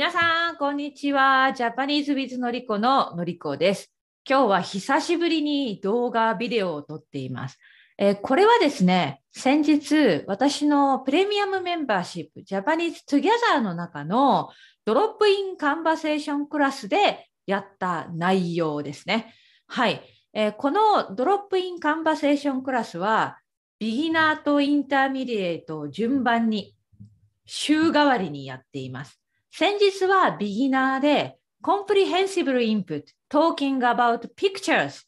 皆さん、こんにちは。ジャパニーズウィズのりこののりこです。今日は久しぶりに動画、ビデオを撮っています。えー、これはですね、先日、私のプレミアムメンバーシップ、ジャパニーズ・トゥギャザーの中のドロップイン・カンバセーションクラスでやった内容ですね。はい。えー、このドロップイン・カンバセーションクラスは、ビギナーとインターミディエイトを順番に週替わりにやっています。先日はビギナーで Comprehensible Input Talking About Pictures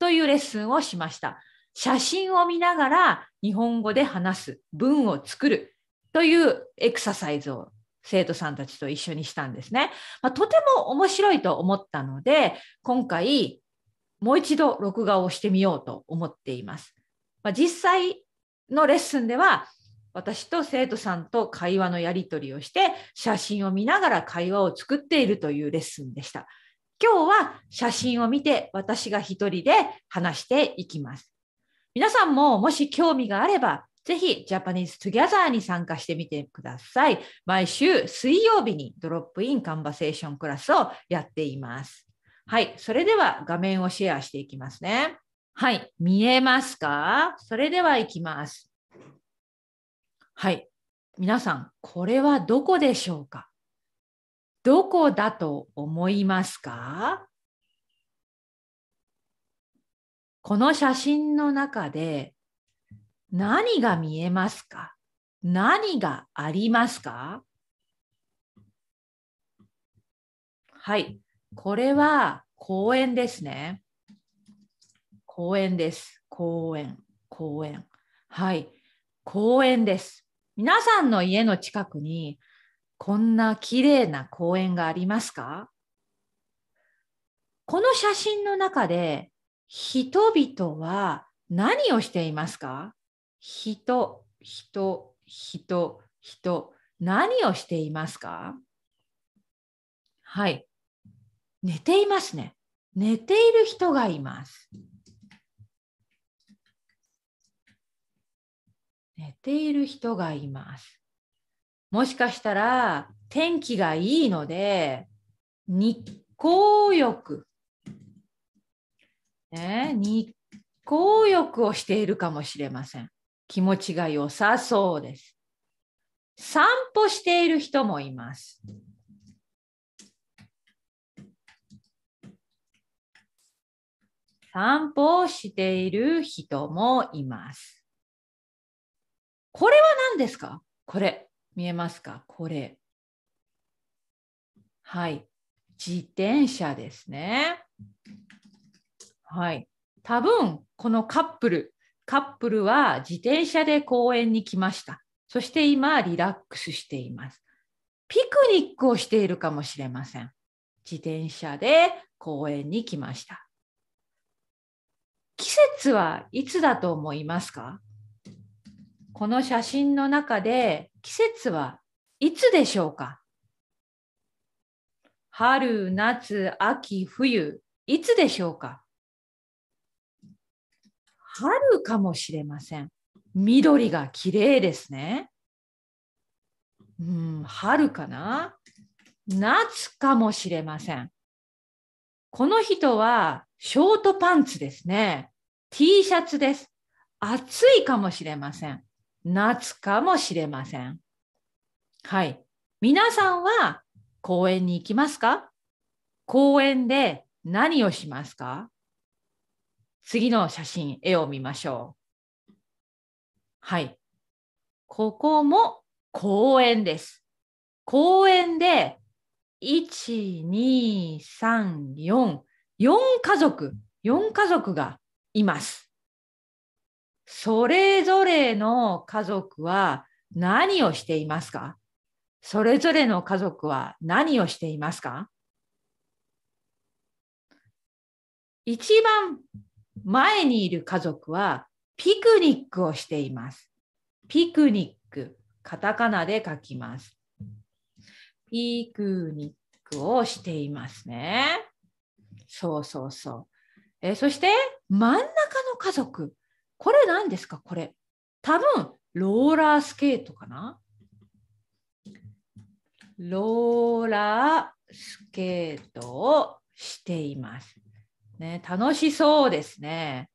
というレッスンをしました。写真を見ながら日本語で話す、文を作るというエクササイズを生徒さんたちと一緒にしたんですね。まあ、とても面白いと思ったので、今回もう一度録画をしてみようと思っています。まあ、実際のレッスンでは私と生徒さんと会話のやり取りをして写真を見ながら会話を作っているというレッスンでした。今日は写真を見て私が一人で話していきます。皆さんももし興味があればぜひジャパニーズ・トゥギャザーに参加してみてください。毎週水曜日にドロップインカンバセーションクラスをやっています。はい、それでは画面をシェアしていきますね。はい、見えますかそれではいきます。はい。皆さん、これはどこでしょうかどこだと思いますかこの写真の中で何が見えますか何がありますかはい。これは公園ですね。公園です。公園、公園。はい。公園です。皆さんの家の近くにこんな綺麗な公園がありますかこの写真の中で人々は何をしていますか人、人、人、人、何をしていますかはい。寝ていますね。寝ている人がいます。寝ている人がいます。もしかしたら天気がいいので日光浴、ね、日光浴をしているかもしれません。気持ちが良さそうです。散歩している人もいます。散歩をしている人もいます。これは何ですかこれ。見えますかこれ。はい。自転車ですね。はい。多分、このカップル、カップルは自転車で公園に来ました。そして今、リラックスしています。ピクニックをしているかもしれません。自転車で公園に来ました。季節はいつだと思いますかこの写真の中で季節はいつでしょうか春、夏、秋、冬、いつでしょうか春かもしれません。緑が綺麗ですね。うん、春かな夏かもしれません。この人はショートパンツですね。T シャツです。暑いかもしれません。夏かもしれません。はい。皆さんは公園に行きますか公園で何をしますか次の写真、絵を見ましょう。はい。ここも公園です。公園で1、2、3、4、4家族、4家族がいます。それぞれの家族は何をしていますかそれぞれの家族は何をしていますか一番前にいる家族はピクニックをしています。ピクニック。カタカナで書きます。ピクニックをしていますね。そうそうそう。えそして真ん中の家族。これ何ですかこれ。多分、ローラースケートかなローラースケートをしています。ね、楽しそうですね。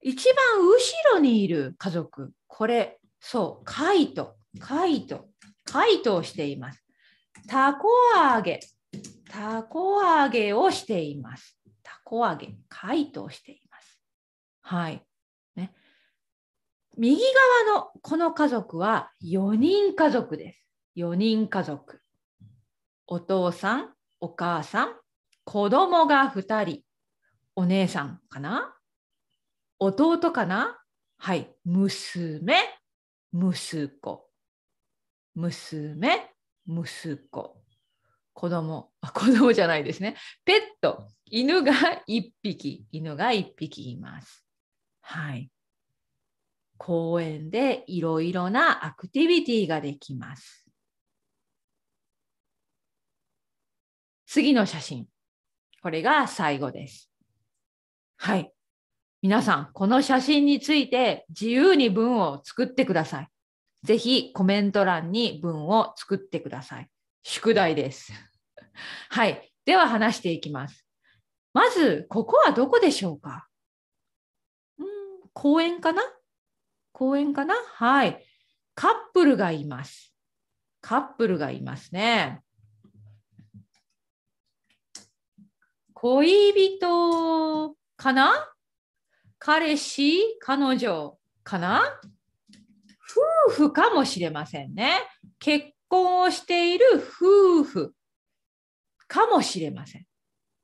一番後ろにいる家族、これ、そう、カイト、カイト、カイトをしています。たこ揚げ、たこ揚げをしています。た揚げ、カイトをしていはい。ね。右側のこの家族は4人家族です。4人家族。お父さん、お母さん、子供が2人、お姉さんかな弟かなはい。娘、息子。娘、息子。子供あ子供じゃないですね。ペット、犬が1匹、犬が1匹います。はい、公園でいろいろなアクティビティができます。次の写真。これが最後です。はい。皆さん、この写真について自由に文を作ってください。ぜひコメント欄に文を作ってください。宿題です。はい。では話していきます。まず、ここはどこでしょうか公園かな公園かなはい。カップルがいます。カップルがいますね。恋人かな彼氏、彼女かな夫婦かもしれませんね。結婚をしている夫婦かもしれません。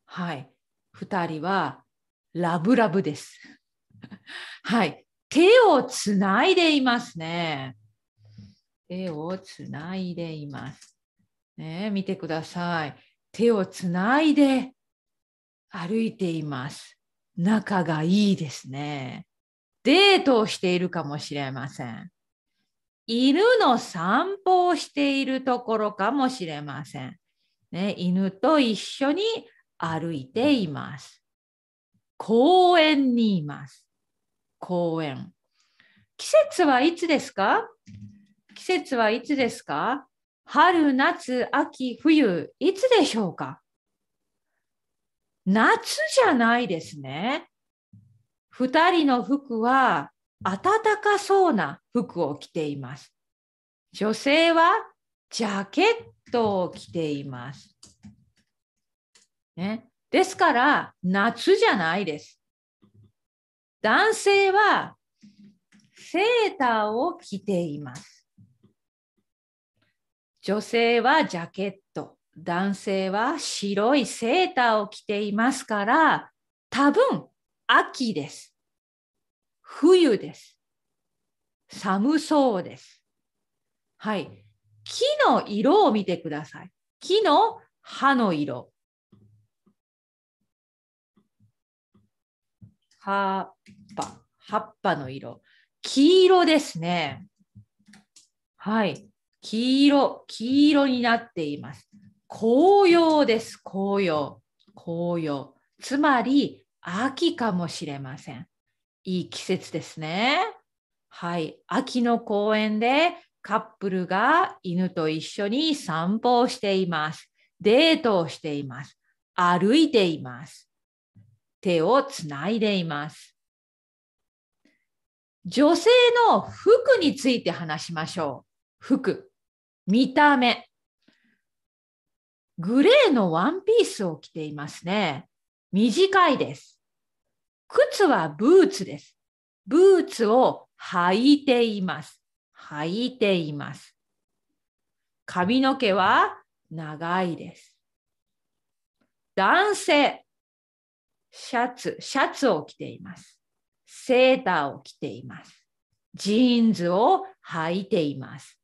はい。2人はラブラブです。はい。手をつないでいますね。手をつないでいます。ね、見てください。手をつないで歩いています。仲がいいですね。デートをしているかもしれません。犬の散歩をしているところかもしれません。ね、犬と一緒に歩いています。公園にいます。公園。季節はいつですか季節はいつですか春、夏、秋、冬、いつでしょうか夏じゃないですね。2人の服は暖かそうな服を着ています。女性はジャケットを着ています。ね、ですから夏じゃないです。男性はセーターを着ています。女性はジャケット、男性は白いセーターを着ていますから、多分秋です。冬です。寒そうです。はい。木の色を見てください。木の葉の色。葉っぱ、葉っぱの色。黄色ですね。はい。黄色、黄色になっています。紅葉です。紅葉。紅葉。つまり、秋かもしれません。いい季節ですね。はい。秋の公園でカップルが犬と一緒に散歩をしています。デートをしています。歩いています。手をつないでいます。女性の服について話しましょう。服。見た目。グレーのワンピースを着ていますね。短いです。靴はブーツです。ブーツを履いています。履いています。髪の毛は長いです。男性。シャツ、シャツを着ています。セーターを着ています。ジーンズを履いています。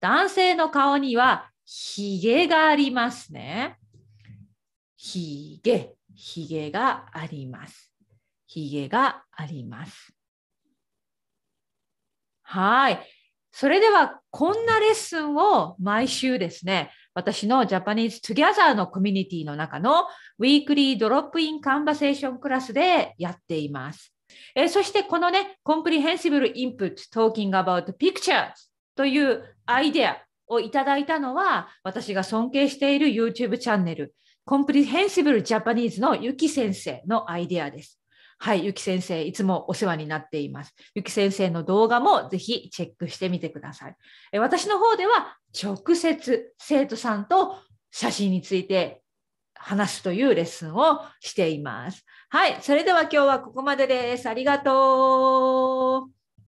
男性の顔にはひげがありますね。ひげ、ひげがあります。ひげがあります。はい。それでは、こんなレッスンを毎週ですね、私のジャパニーズ・トゥギャザーのコミュニティの中のウィークリードロップインカンバセーションクラスでやっています。えー、そしてこのね、コンプリヘンシブル・インプット・トーキング・アバウト・ピクチャーズというアイデアをいただいたのは、私が尊敬している YouTube チャンネル、コンプリヘンシブル・ジャパニーズのゆき先生のアイデアです。はい、ゆき先生、いつもお世話になっています。ゆき先生の動画もぜひチェックしてみてください。え私の方では、直接生徒さんと写真について話すというレッスンをしています。はい、それでは今日はここまでです。ありがとう。